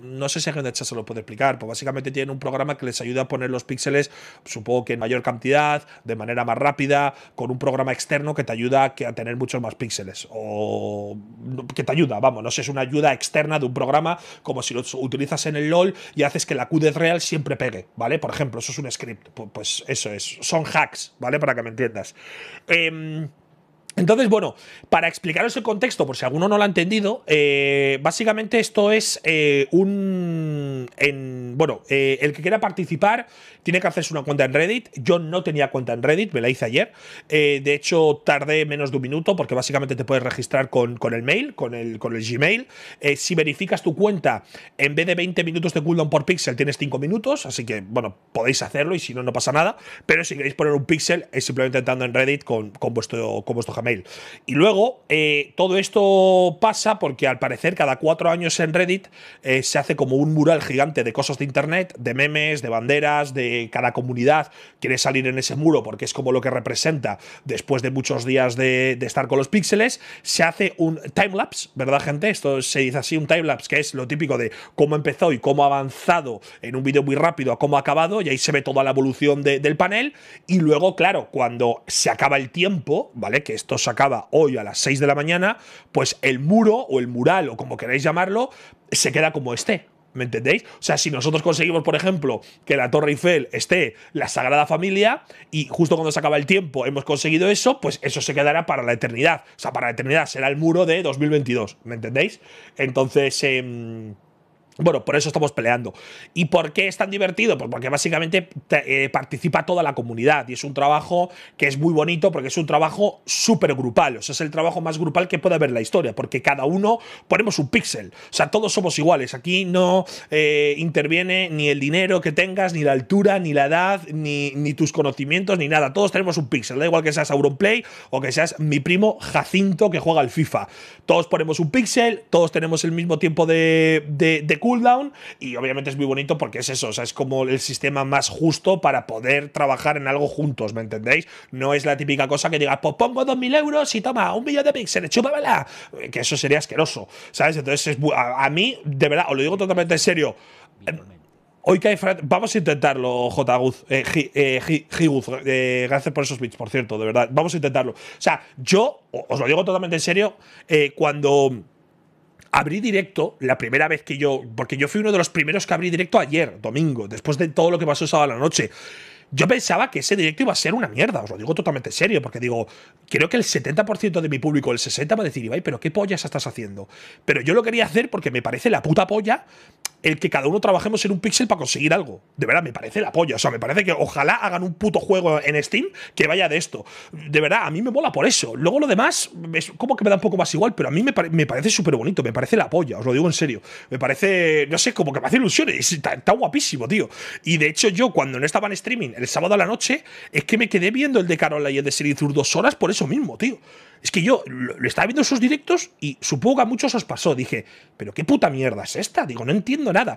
no sé si a de se lo puede explicar, pues básicamente tienen un programa que les ayuda a poner los píxeles, supongo que en mayor cantidad, de manera más rápida, con un programa externo que te ayuda a, tener muchos más píxeles. O que te ayuda, vamos, no sé, es una ayuda externa de un programa, como si lo utilizas en el LOL y haces que la QD real siempre pegue, ¿vale? Por ejemplo, eso es un script. Pues eso es. Son hacks, ¿vale? Para que me entiendas. Eh, entonces, bueno, para explicaros el contexto, por si alguno no lo ha entendido, eh, básicamente esto es eh, un. En, bueno, eh, el que quiera participar tiene que hacerse una cuenta en Reddit. Yo no tenía cuenta en Reddit, me la hice ayer. de hecho, tardé menos de un minuto porque básicamente te puedes registrar con, el mail, con el, con el Gmail. si verificas tu cuenta, en vez de 20 minutos de cooldown por pixel, tienes 5 minutos. Así que, bueno, podéis hacerlo y si no, no pasa nada. Pero si queréis poner un pixel, es simplemente entrando en Reddit con, con vuestro, con vuestro Gmail y luego, eh, todo esto pasa porque al parecer cada cuatro años en Reddit eh, se hace como un mural gigante de cosas de Internet, de memes, de banderas, de cada comunidad quiere salir en ese muro porque es como lo que representa después de muchos días de, estar con los píxeles. Se hace un timelapse, ¿verdad gente? Esto se dice así, un timelapse, que es lo típico de cómo empezó y cómo ha avanzado en un vídeo muy rápido a cómo ha acabado y ahí se ve toda la evolución del panel. Y luego, claro, cuando se acaba el tiempo, ¿vale? Que se acaba hoy a las 6 de la mañana, pues el muro o el mural o como queráis llamarlo, se queda como esté. ¿Me entendéis? O sea, si nosotros conseguimos, por ejemplo, que la Torre Eiffel esté la Sagrada Familia y justo cuando se acaba el tiempo hemos conseguido eso, pues eso se quedará para la eternidad. O sea, para la eternidad será el muro de 2022. ¿Me entendéis? Entonces... Eh, bueno, por eso estamos peleando. ¿Y por qué es tan divertido? Pues porque básicamente eh, participa toda la comunidad y es un trabajo que es muy bonito porque es un trabajo súper grupal. O sea, es el trabajo más grupal que puede haber en la historia porque cada uno ponemos un píxel. O sea, todos somos iguales. Aquí no eh, interviene ni el dinero que tengas, ni la altura, ni la edad, ni, tus conocimientos, ni nada. Todos tenemos un píxel. Da igual que seas Auronplay o que seas mi primo Jacinto que juega al FIFA. Todos ponemos un píxel, todos tenemos el mismo tiempo de, de, de cooldown. Y obviamente es muy bonito porque es eso, o sea, es como el sistema más justo para poder trabajar en algo juntos, ¿me entendéis? No es la típica cosa que digas, pues pongo 2.000 euros y toma, un millón de píxeles, chúpamela. Eh, que eso sería asqueroso, ¿sabes? Entonces, a, mí, de verdad, os lo digo totalmente en serio. Em, hoy que hay Vamos a intentarlo, J. Eh, eh, gracias por esos bits, por cierto, de verdad. Vamos a intentarlo. O sea, yo, os lo digo totalmente en serio, cuando abrí directo la primera vez que yo, porque yo fui uno de los primeros que abrí directo ayer, domingo, después de todo lo que pasó sábado a la noche. Yo pensaba que ese directo iba a ser una mierda, os lo digo totalmente serio, porque digo, creo que el 70% de mi público, el 60% va a decir, Ibai, pero qué pollas estás haciendo. Pero yo lo quería hacer porque me parece la puta polla el que cada uno trabajemos en un pixel para conseguir algo. De verdad, me parece la polla. O sea, me parece que ojalá hagan un puto juego en Steam que vaya de esto. De verdad, a mí me mola por eso. Luego lo demás, es como que me da un poco más igual, pero a mí me, parece súper bonito, me parece la polla, os lo digo en serio. Me parece, no sé, como que me hace ilusiones. Está, guapísimo, tío. Y de hecho, yo cuando no estaba en streaming, el sábado a la noche, es que me quedé viendo el de Carola y el de Sirizur dos horas por eso mismo, tío. Es que yo lo estaba viendo sus directos y supongo que a muchos os pasó. Dije, pero qué puta mierda es esta. Digo, no entiendo nada.